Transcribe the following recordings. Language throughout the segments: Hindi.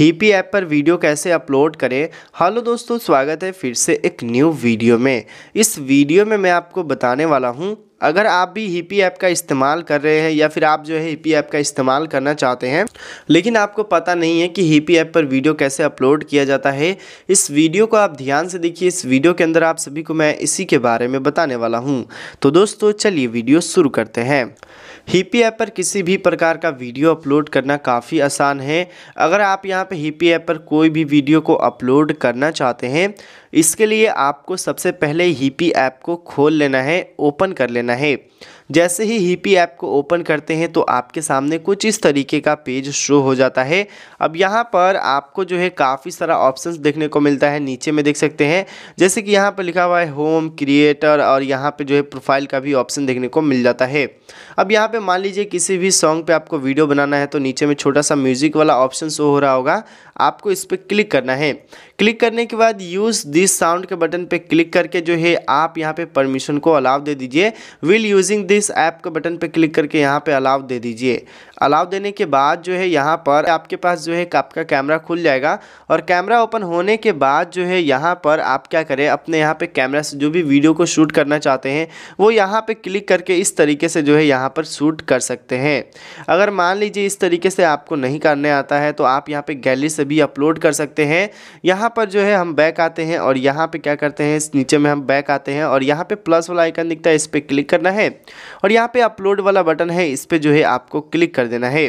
हीपी ऐप पर वीडियो कैसे अपलोड करें हेलो दोस्तों स्वागत है फिर से एक न्यू वीडियो में इस वीडियो में मैं आपको बताने वाला हूँ अगर आप भी हीपी ऐप का इस्तेमाल कर रहे हैं या फिर आप जो है हीपी ऐप का इस्तेमाल करना चाहते हैं लेकिन आपको पता नहीं है कि हीपी ऐप पर वीडियो कैसे अपलोड किया जाता है इस वीडियो को आप ध्यान से देखिए इस वीडियो के अंदर आप सभी को मैं इसी के बारे में बताने वाला हूँ तो दोस्तों चलिए वीडियो शुरू करते हैं ही ऐप पर किसी भी प्रकार का वीडियो अपलोड करना काफ़ी आसान है अगर आप यहाँ पर ही ऐप पर कोई भी वीडियो को अपलोड करना चाहते हैं इसके लिए आपको सबसे पहले ही पी ऐप को खोल लेना है ओपन कर लेना है जैसे ही हीपी ऐप को ओपन करते हैं तो आपके सामने कुछ इस तरीके का पेज शो हो जाता है अब यहाँ पर आपको जो है काफ़ी सारा ऑप्शंस देखने को मिलता है नीचे में देख सकते हैं जैसे कि यहाँ पर लिखा हुआ है होम क्रिएटर और यहाँ पर जो है प्रोफाइल का भी ऑप्शन देखने को मिल जाता है अब यहाँ पर मान लीजिए किसी भी सॉन्ग पर आपको वीडियो बनाना है तो नीचे में छोटा सा म्यूज़िक वाला ऑप्शन शो हो रहा होगा आपको इस पर क्लिक करना है क्लिक करने के बाद यूज़ दिस साउंड के बटन पर क्लिक करके जो है आप यहाँ पर परमिशन को अलाव दे दीजिए विल यूजिंग दिस इस ऐप के बटन पर क्लिक करके यहाँ पर अलाव दे दीजिए अलाव देने के बाद जो है यहाँ पर आपके पास जो है आपका कैमरा खुल जाएगा और कैमरा ओपन होने के बाद जो है यहाँ पर आप क्या करें अपने यहाँ पे कैमरा से जो भी वीडियो को शूट करना चाहते हैं वो यहाँ पे क्लिक करके इस तरीके से जो है यहाँ पर शूट कर सकते हैं अगर मान लीजिए इस तरीके से आपको नहीं करने आता है तो आप यहाँ पर गैलरी से भी अपलोड कर सकते हैं यहाँ पर जो है हम बैक आते हैं और यहाँ पर क्या करते हैं इस नीचे में हम बैक आते हैं और यहाँ पर प्लस वाला आइकन दिखता है इस पर क्लिक करना है और यहाँ पे अपलोड वाला बटन है इस पर जो है आपको क्लिक कर देना है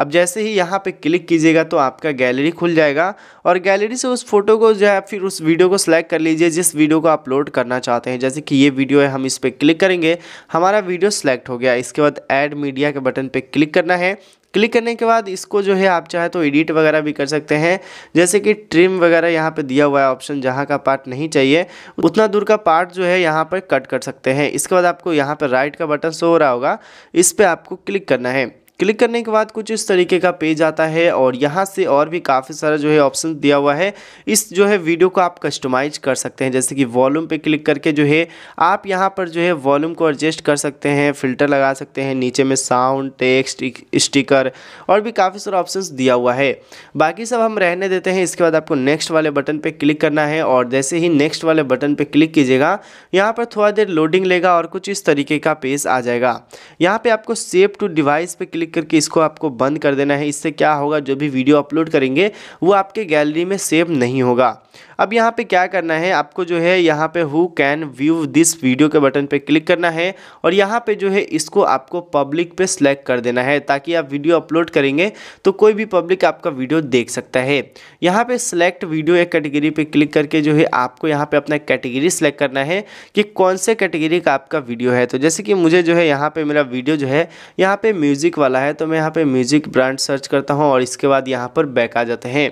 अब जैसे ही यहाँ पे क्लिक कीजिएगा तो आपका गैलरी खुल जाएगा और गैलरी से उस फोटो को जो है फिर उस वीडियो को सिलेक्ट कर लीजिए जिस वीडियो को अपलोड करना चाहते हैं जैसे कि ये वीडियो है हम इस पर क्लिक करेंगे हमारा वीडियो सेलेक्ट हो गया इसके बाद एड मीडिया के बटन पर क्लिक करना है क्लिक करने के बाद इसको जो है आप चाहे तो एडिट वगैरह भी कर सकते हैं जैसे कि ट्रिम वगैरह यहाँ पे दिया हुआ है ऑप्शन जहाँ का पार्ट नहीं चाहिए उतना दूर का पार्ट जो है यहाँ पर कट कर सकते हैं इसके बाद आपको यहाँ पर राइट का बटन शो हो रहा होगा इस पर आपको क्लिक करना है क्लिक करने के बाद कुछ इस तरीके का पेज आता है और यहाँ से और भी काफ़ी सारा जो है ऑप्शन दिया हुआ है इस जो है वीडियो को आप कस्टमाइज कर सकते हैं जैसे कि वॉल्यूम पे क्लिक करके जो है आप यहाँ पर जो है वॉल्यूम को एडजस्ट कर सकते हैं फिल्टर लगा सकते हैं नीचे में साउंड टेक्स्ट स्टिकर और भी काफ़ी सारा ऑप्शन दिया हुआ है बाकी सब हम रहने देते हैं इसके बाद आपको नेक्स्ट वाले बटन पर क्लिक करना है और जैसे ही नेक्स्ट वाले बटन पर क्लिक कीजिएगा यहाँ पर थोड़ा देर लोडिंग लेगा और कुछ इस तरीके का पेज आ जाएगा यहाँ पर आपको सेव टू डिवाइस पर क्लिक करके इसको आपको बंद कर देना है इससे क्या होगा जो भी वीडियो अपलोड करेंगे वो आपके गैलरी में सेव नहीं होगा अब यहाँ पे क्या करना है आपको जो है यहाँ पे who can view this video के बटन पे क्लिक करना है और यहाँ पे जो है इसको आपको पब्लिक पे सेलेक्ट कर देना है ताकि आप वीडियो अपलोड करेंगे तो कोई भी पब्लिक आपका वीडियो देख सकता है यहाँ पे सिलेक्ट वीडियो एक कैटेगरी पे क्लिक करके जो है आपको यहाँ पे अपना कैटेगरी सिलेक्ट करना है कि कौन से कैटेगरी का आपका वीडियो है तो जैसे कि मुझे जो है यहाँ पे मेरा वीडियो जो है यहाँ पे म्यूज़िक वाला वाला है तो मैं यहाँ पे म्यूज़िक ब्रांड सर्च करता हूँ और इसके बाद यहाँ पर बैक आ जाते हैं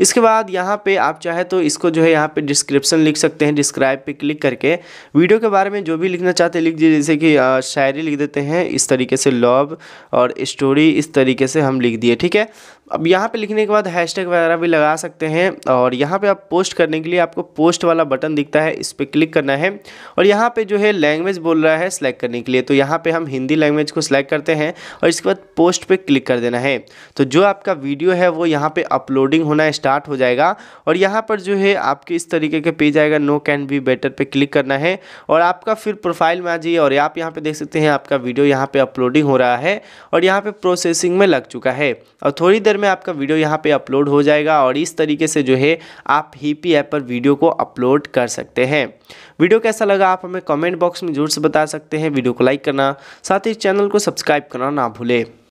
इसके बाद यहाँ पे आप चाहे तो इसको जो है यहाँ पे डिस्क्रिप्शन लिख सकते हैं डिस्क्राइब पे क्लिक करके वीडियो के बारे में जो भी लिखना चाहते हैं लिख दीजिए जैसे कि शायरी लिख देते हैं इस तरीके से लॉब और स्टोरी इस तरीके से हम लिख दिए ठीक है अब यहाँ पे लिखने के बाद हैशटैग वगैरह भी लगा सकते हैं और यहाँ पे आप पोस्ट करने के लिए आपको पोस्ट वाला बटन दिखता है इस पर क्लिक करना है और यहाँ पे जो है लैंग्वेज बोल रहा है सिलेक्ट करने के लिए तो यहाँ पे हम हिंदी लैंग्वेज को सिलेक्ट करते हैं और इसके बाद तुरंत पोस्ट पे क्लिक कर देना है तो जो आपका वीडियो है वो यहाँ पे अपलोडिंग होना स्टार्ट हो जाएगा और यहाँ पर जो है आपके इस तरीके के पेज आएगा नो कैन बी बेटर पे क्लिक करना है और आपका फिर प्रोफाइल में आ जाइए और आप यहाँ पर देख सकते हैं आपका वीडियो यहाँ पर अपलोडिंग हो रहा है और यहाँ पर प्रोसेसिंग में लग चुका है और थोड़ी देर में आपका वीडियो यहाँ पर अपलोड हो जाएगा और इस तरीके से जो है आप हीपी ऐप पर वीडियो को अपलोड कर सकते हैं वीडियो कैसा लगा आप हमें कमेंट बॉक्स में जरूर से बता सकते हैं वीडियो को लाइक करना साथ ही चैनल को सब्सक्राइब करना ना भूलें